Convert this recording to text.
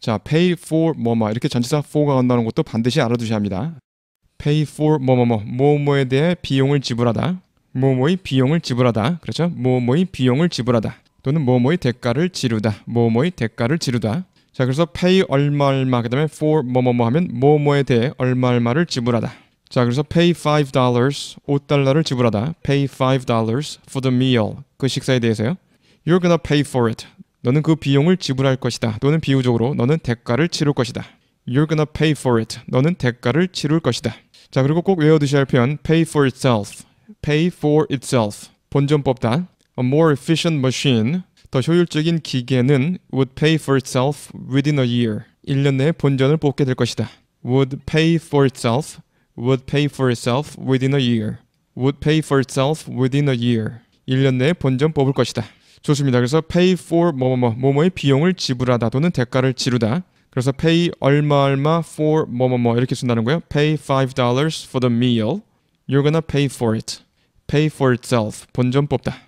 자, pay for 뭐뭐 뭐 이렇게 전치사 for가 간다는 것도 반드시 알아두셔야 합니다. pay for 뭐뭐뭐 뭐 뭐, 뭐뭐에 대해 비용을 지불하다 뭐뭐의 비용을 지불하다 그렇죠? 뭐뭐의 비용을 지불하다 또는 뭐뭐의 대가를 지르다 뭐뭐의 대가를 지르다 자 그래서 pay 얼마 얼마 그 다음에 for 뭐뭐 뭐 하면 뭐뭐에 대해 얼마 얼마를 지불하다 자 그래서 pay five dollars 5달러를 지불하다 pay five dollars for the meal 그 식사에 대해서요 you're gonna pay for it 너는 그 비용을 지불할 것이다. 또는 비유적으로 너는 대가를 치를 것이다. You're gonna pay for it. 너는 대가를 치를 것이다. 자 그리고 꼭 외워두셔야 할 표현 pay for itself. pay for itself. 본전법 다. A more efficient machine. 더 효율적인 기계는 would pay for itself within a year. 1년 내에 본전을 뽑게 될 것이다. would pay for itself would pay for itself within a year. would pay for itself within a year. 1년 내에 본전 뽑을 것이다. 좋습니다. 그래서 pay for 뭐뭐뭐 뭐뭐의 비용을 지불하다 또는 대가를 지르다. 그래서 pay 얼마 얼마 for 뭐뭐 뭐 이렇게 쓴다는 거예요. pay five dollars for the meal. You're gonna pay for it. pay for itself. 본전 뽑다.